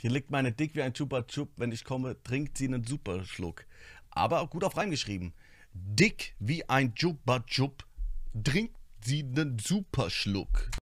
Hier liegt meine Dick wie ein Chupa Chup. Wenn ich komme, trinkt sie einen Superschluck. Aber gut auf reingeschrieben. Dick wie ein Chupa Chup. Trinkt sie einen Superschluck.